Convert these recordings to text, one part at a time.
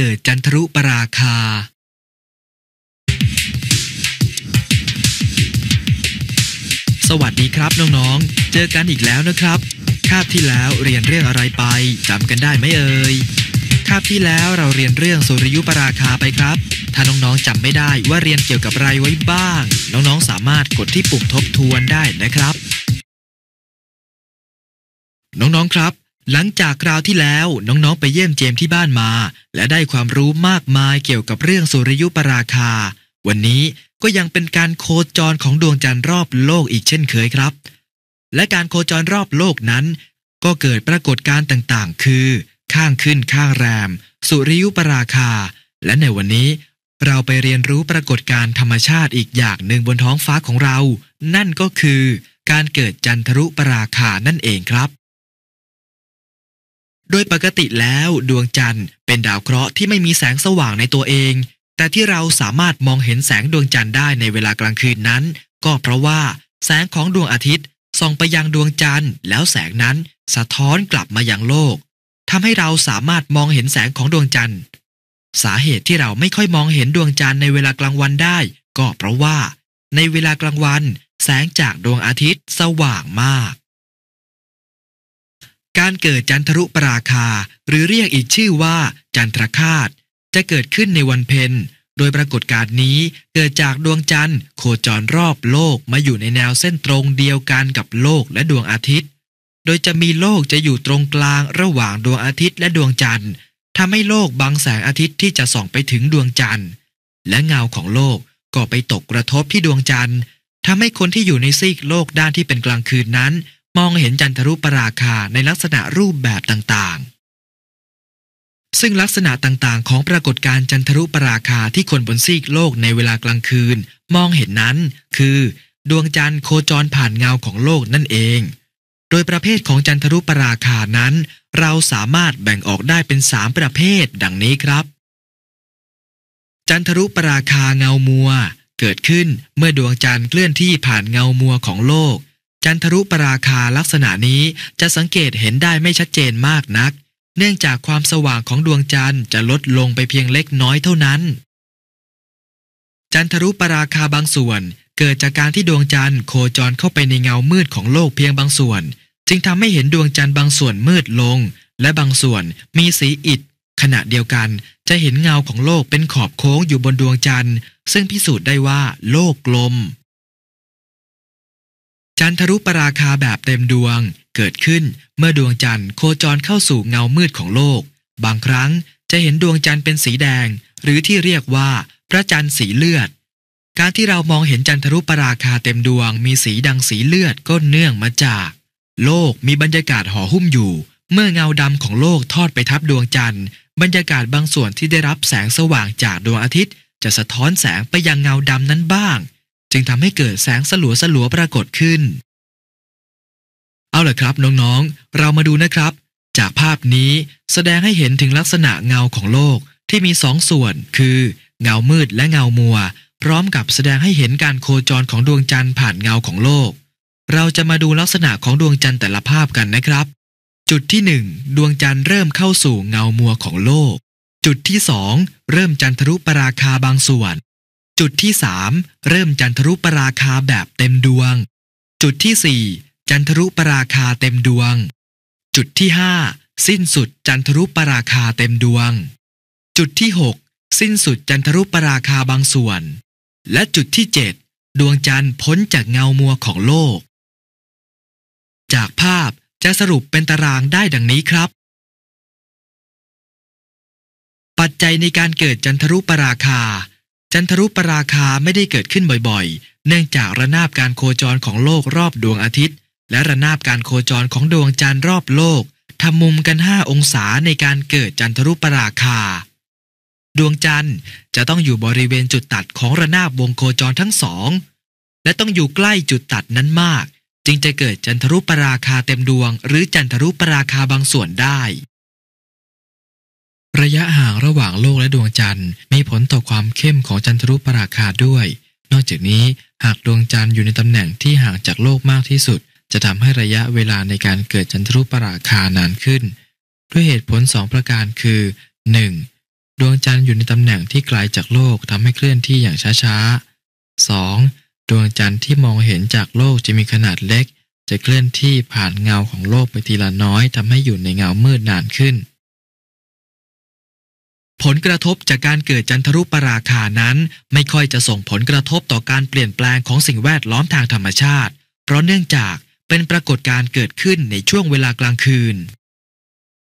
เกิดจันทรุปราคา สวัสดีครับน้องๆ เจอกันอีกแล้วนะครับ คาบที่แล้วเรียนเรื่องอะไรไปจำกันได้ไหมเอ่ย คาบที่แล้วเราเรียนเรื่องสุริยุปราคาไปครับ ถ้าน้องๆจำไม่ได้ว่าเรียนเกี่ยวกับอะไรไว้บ้าง น้องๆสามารถกดที่ปุ่มทบทวนได้นะครับ น้องๆครับหลังจากคราวที่แล้วน้องๆไปเยี่ยมเจมที่บ้านมา และได้ความรู้มากมายเกี่ยวกับเรื่องสุริยุปราคา วันนี้ก็ยังเป็นการโคจรของดวงจันทร์รอบโลกอีกเช่นเคยครับ และการโคจรรอบโลกนั้น ก็เกิดปรากฏการณ์ต่างๆ คือ ข้างขึ้นข้างแรม สุริยุปราคา และในวันนี้เราไปเรียนรู้ปรากฏการณ์ธรรมชาติอีกอย่างหนึ่งบนท้องฟ้าของเรา นั่นก็คือ การเกิดจันทรุปราคานั่นเองครับโดยปกติแล้ว ดวงจันทร์เป็นดาวเคราะห์ที่ไม่มีแสงสว่างในตัวเอง แต่ที่เราสามารถมองเห็นแสงดวงจันทร์ได้ในเวลากลางคืนนั้น ก็เพราะว่า แสงของดวงอาทิตย์ส่องไปยังดวงจันทร์ แล้วแสงนั้น สะท้อนกลับมายังโลกทำให้เราสามารถมองเห็นแสงของดวงจันทร์สาเหตุที่เราไม่ค่อยมองเห็นดวงจันทร์ในเวลากลางวันได้ ก็เพราะว่า ในเวลากลางวันแสงจากดวงอาทิตย์สว่างมากการเกิดจันทรุปราคา หรือเรียกอีกชื่อว่าจันทรคาตจะเกิดขึ้นในวันเพ็ญโดยปรากฏการณ์นี้เกิดจากดวงจันทร์โคจรรอบโลกมาอยู่ในแนวเส้นตรงเดียวกันกับโลกและดวงอาทิตย์ โดยจะมีโลกจะอยู่ตรงกลาง ระหว่างดวงอาทิตย์และดวงจันทร์ทำให้โลกบังแสงอาทิตย์ที่จะส่องไปถึงดวงจันทร์และเงาของโลกก็ไปตกกระทบที่ดวงจันทร์ทำให้คนที่อยู่ในซีกโลกด้านที่เป็นกลางคืนนั้นมองเห็นจันทรุปราคาในลักษณะรูปแบบต่างๆ ซึ่งลักษณะต่างๆของปรากฏการจันทรุปราคาที่คนบนซีกโลกในเวลากลางคืน มองเห็นนั้นคือ ดวงจันทร์โคจรผ่านเงาของโลกนั่นเอง โดยประเภทของจันทรุปราคานั้นเราสามารถแบ่งออกได้เป็นสามประเภท ดังนี้ครับ จันทรุปราคาเงามัวเกิดขึ้นเมื่อดวงจันทร์เคลื่อนที่ผ่านเงามัวของโลกจันทรุปราคาลักษณะนี้จะสังเกตเห็นได้ไม่ชัดเจนมากนัก เนื่องจากความสว่างของดวงจันทร์จะลดลงไปเพียงเล็กน้อยเท่านั้น จันทรุปราคาบางส่วนเกิดจากการที่ดวงจันทร์โคจรเข้าไปในเงามืดของโลกเพียงบางส่วน จึงทำให้เห็นดวงจันทร์บางส่วนมืดลง และบางส่วนมีสีอิดขณะเดียวกันจะเห็นเงาของโลกเป็นขอบโค้งอยู่บนดวงจันทร์ ซึ่งพิสูจน์ได้ว่าโลกกลมจันทรุปราคาแบบเต็มดวง เกิดขึ้นเมื่อดวงจันทร์โคจรเข้าสู่เงามืดของโลก บางครั้งจะเห็นดวงจันทร์เป็นสีแดง หรือที่เรียกว่าพระจันทร์สีเลือด การที่เรามองเห็นจันทรุปราคาเต็มดวง มีสีดังสีเลือดก็เนื่องมาจาก โลกมีบรรยากาศห่อหุ้มอยู่ เมื่อเงาดำของโลกทอดไปทับดวงจันทร์บรรยากาศบางส่วนที่ได้รับแสงสว่างจากดวงอาทิตย์ จะสะท้อนแสงไปยังเงาดำนั้นบ้างจึงทำให้เกิดแสงสลัวสลัวปรากฏขึ้น เอาล่ะครับน้องๆ เรามาดูนะครับ จากภาพนี้แสดงให้เห็นถึงลักษณะเงาของโลกที่มีสองส่วนคือ เงามืดและเงามัว พร้อมกับแสดงให้เห็นการโคจรของดวงจันทร์ผ่านเงาของโลก เราจะมาดูลักษณะของดวงจันทร์แต่ละภาพกันนะครับ จุดที่ 1 ดวงจันทร์เริ่มเข้าสู่เงามัวของโลก จุดที่2เริ่มจันทรุปราคาบางส่วนจุดที่ 3 เริ่มจันทรุปราคาแบบเต็มดวง จุดที่ 4 จันทรุปราคาเต็มดวง จุดที่ 5 สิ้นสุดจันทรุปราคาเต็มดวง จุดที่ 6 สิ้นสุดจันทรุปราคาบางส่วน และจุดที่ 7 ดวงจันทร์พ้นจากเงามัวของโลก จากภาพจะสรุปเป็นตารางได้ดังนี้ครับ ปัจจัยในการเกิดจันทรุปราคาจันทรุปราคาไม่ได้เกิดขึ้นบ่อยๆ เนื่องจากระนาบการโคจรของโลกรอบดวงอาทิตย์ และระนาบการโคจรของดวงจันทร์รอบโลกทำมุมกัน 5 องศาในการเกิดจันทรุปราคา ดวงจันทร์จะต้องอยู่บริเวณจุดตัดของระนาบวงโคจรทั้งสองและต้องอยู่ใกล้จุดตัดนั้นมากจึงจะเกิดจันทรุปราคาเต็มดวง หรือจันทรุปราคาบางส่วนได้ระยะห่างระหว่างโลกและดวงจันทร์มีผลต่อความเข้มของจันทรุปราคาด้วย นอกจากนี้หากดวงจันทร์อยู่ในตำแหน่งที่ห่างจากโลกมากที่สุด จะทำให้ระยะเวลาในการเกิดจันทรุปราคานานขึ้นด้วยเหตุผล2ประการคือ 1. ดวงจันทร์อยู่ในตำแหน่งที่ไกลาจากโลกทำให้เคลื่อนที่อย่างช้าๆ 2. ดวงจันทร์ที่มองเห็นจากโลกจะมีขนาดเล็ก จะเคลื่อนที่ผ่านเงาของโลกไปทีละน้อยทำให้อยู่ในเงามืดนานขึ้นผลกระทบจากการเกิดจันทรุปปราคานั้นไม่ค่อยจะส่งผลกระทบต่อการเปลี่ยนแปลงของสิ่งแวดล้อมทางธรรมชาติ เพราะเนื่องจากเป็นปรากฏการเกิดขึ้นในช่วงเวลากลางคืน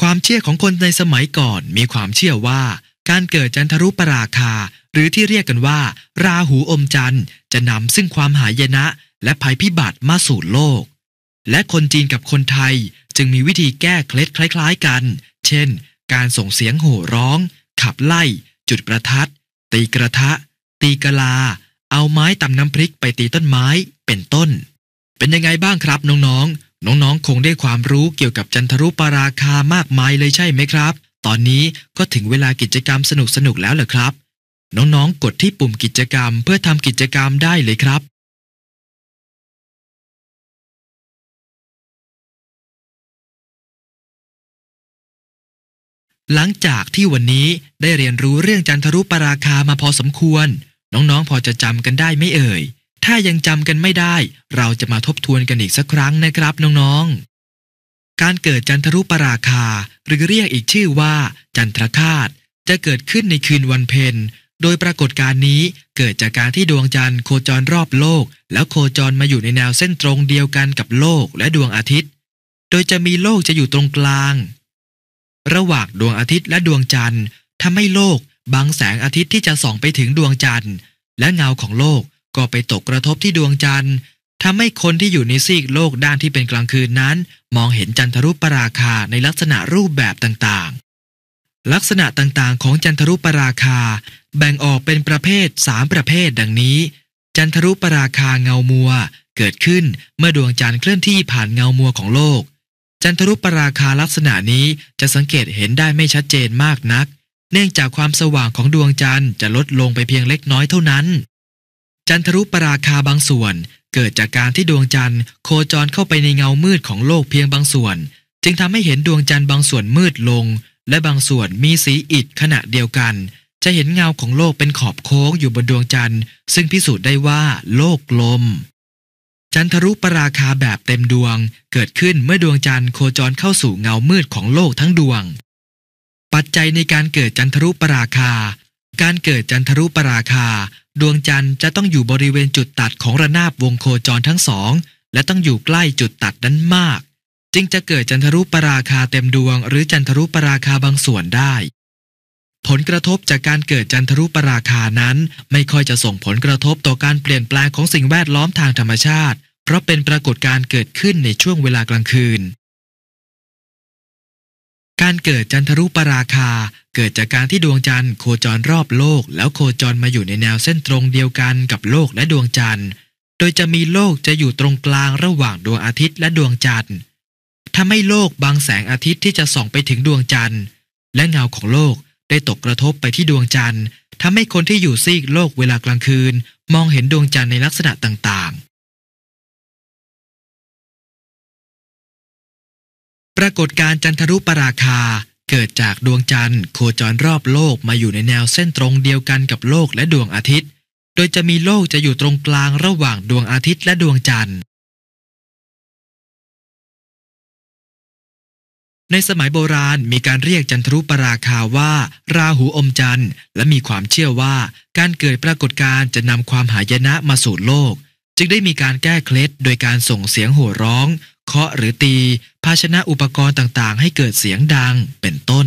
ความเชื่อของคนในสมัยก่อนมีความเชื่อว่า การเกิดจันทรุปราคา หรือที่เรียกกันว่า ราหูอมจันทร์จะนำซึ่งความหายนะ และภัยพิบัติมาสู่โลก และคนจีนกับคนไทยจึงมีวิธีแก้เคล็ดคล้ายๆ กัน เช่น การส่งเสียงโห่ร้องขับไล่ จุดประทัดตีกระทะ ตีกะลา เอาไม้ตำน้ำพริกไปตีต้นไม้เป็นต้น เป็นยังไงบ้างครับน้องๆน้องๆคงได้ความรู้เกี่ยวกับจันทรุปราคามากมายเลยใช่ไหมครับ ตอนนี้ก็ถึงเวลากิจกรรมสนุกๆแล้วเหรอครับ น้องๆกดที่ปุ่มกิจกรรมเพื่อทำกิจกรรมได้เลยครับหลังจากที่วันนี้ได้เรียนรู้เรื่องจันทรุปราคามาพอสมควร น้องๆ พอจะจำกันได้ไม่เอ่ย ถ้ายังจำกันไม่ได้ เราจะมาทบทวนกันอีกสักครั้งนะครับน้องๆ การเกิดจันทรุปราคาหรือเรียกอีกชื่อว่า จันทรคาต จะเกิดขึ้นในคืนวันเพ็ญโดยปรากฏการณ์นี้เกิดจากการที่ดวงจันทร์โคจรรอบโลก แล้วโคจรมาอยู่ในแนวเส้นตรงเดียวกันกับโลกและดวงอาทิตย์ โดยจะมีโลกจะอยู่ตรงกลางระหว่างดวงอาทิตย์และดวงจันทร์ทำให้โลกบังแสงอาทิตย์ที่จะส่องไปถึงดวงจันทร์ และเงาของโลกก็ไปตกกระทบที่ดวงจันทร์ทำให้คนที่อยู่ในซีกโลกด้านที่เป็นกลางคืนนั้น มองเห็นจันทรุปราคาในลักษณะรูปแบบต่างๆ ลักษณะต่างๆของจันทรุปราคาแบ่งออกเป็นประเภท3ประเภทดังนี้ จันทรุปราคาเงามัวเกิดขึ้นเมื่อดวงจันทร์เคลื่อนที่ผ่านเงามัวของโลกจันทรุปราคาลักษณะนี้จะสังเกตเห็นได้ไม่ชัดเจนมากนัก เนื่องจากความสว่างของดวงจันทร์จะลดลงไปเพียงเล็กน้อยเท่านั้น จันทรุปราคาบางส่วนเกิดจากการที่ดวงจันทร์โคจรเข้าไปในเงามืดของโลกเพียงบางส่วน จึงทำให้เห็นดวงจันทร์บางส่วนมืดลง และบางส่วนมีสีอิดขณะเดียวกัน จะเห็นเงาของโลกเป็นขอบโค้งอยู่บนดวงจันทร์ซึ่งพิสูจน์ได้ว่าโลกลมจันทรุปราคาแบบเต็มดวง เกิดขึ้นเมื่อดวงจันทร์โคจรเข้าสู่เงามืดของโลกทั้งดวง ปัจจัยในการเกิดจันทรุปราคา การเกิดจันทรุปราคา ดวงจันทร์จะต้องอยู่บริเวณจุดตัดของระนาบวงโคจรทั้งสอง และต้องอยู่ใกล้จุดตัดนั้นมากจึงจะเกิดจันทรุปราคาเต็มดวงหรือจันทรุปราคาบางส่วนได้ผลกระทบจากการเกิดจันทรุปราคานั้นไม่ค่อยจะส่งผลกระทบต่อการเปลี่ยนแปลงของสิ่งแวดล้อมทางธรรมชาติ เพราะเป็นปรากฏการเกิดขึ้นในช่วงเวลากลางคืน การเกิดจันทรุปราคา เกิดจากการที่ดวงจันทร์โคจรรอบโลก แล้วโคจรมาอยู่ในแนวเส้นตรงเดียวกันกับโลกและดวงจันทร์ โดยจะมีโลกจะอยู่ตรงกลางระหว่างดวงอาทิตย์และดวงจันทร์ทำให้โลกบังแสงอาทิตย์ที่จะส่องไปถึงดวงจันทร์ และเงาของโลกได้ตกกระทบไปที่ดวงจันทร์ทำให้คนที่อยู่ซีกโลกเวลากลางคืนมองเห็นดวงจันทร์ในลักษณะต่างๆ ปรากฏการจันทรุปราคาเกิดจากดวงจันทร์โคจรรอบโลกมาอยู่ในแนวเส้นตรงเดียวกันกับโลกและดวงอาทิตย์ โดยจะมีโลกจะอยู่ตรงกลางระหว่างดวงอาทิตย์และดวงจันทร์ในสมัยโบราณมีการเรียกจันทรุปราคาว่า ราหูอมจันทร์และมีความเชื่อว่า การเกิดปรากฏการณ์จะนำความหายนะมาสู่โลก จึงได้มีการแก้เคล็ดโดยการส่งเสียงโห่ร้องเคาะหรือตี ภาชนะอุปกรณ์ต่างๆ ให้เกิดเสียงดังเป็นต้น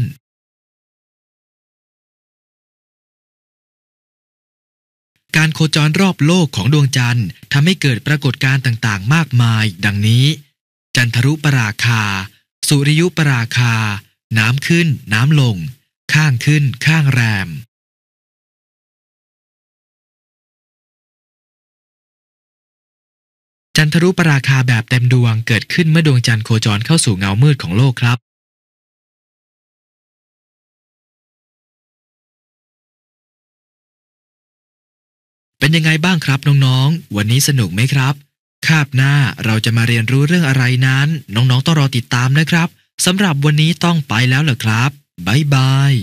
การโคจรรอบโลกของดวงจันทร์ทำให้เกิดปรากฏการณ์ต่างๆมากมายดังนี้ จันทรุปราคาสุริยุปราคา น้ำขึ้น น้ำลง ข้างขึ้น ข้างแรม จันทรุปราคาแบบเต็มดวงเกิดขึ้นเมื่อดวงจันทร์โคจรเข้าสู่เงามืดของโลกครับ เป็นยังไงบ้างครับ น้อง ๆ วันนี้สนุกไหมครับาบหน้าเราจะมาเรียนรู้เรื่องอะไรนั้น น้องๆต้องรอติดตามนะครับ สำหรับวันนี้ต้องไปแล้วเหรอครับ บ๊ายบาย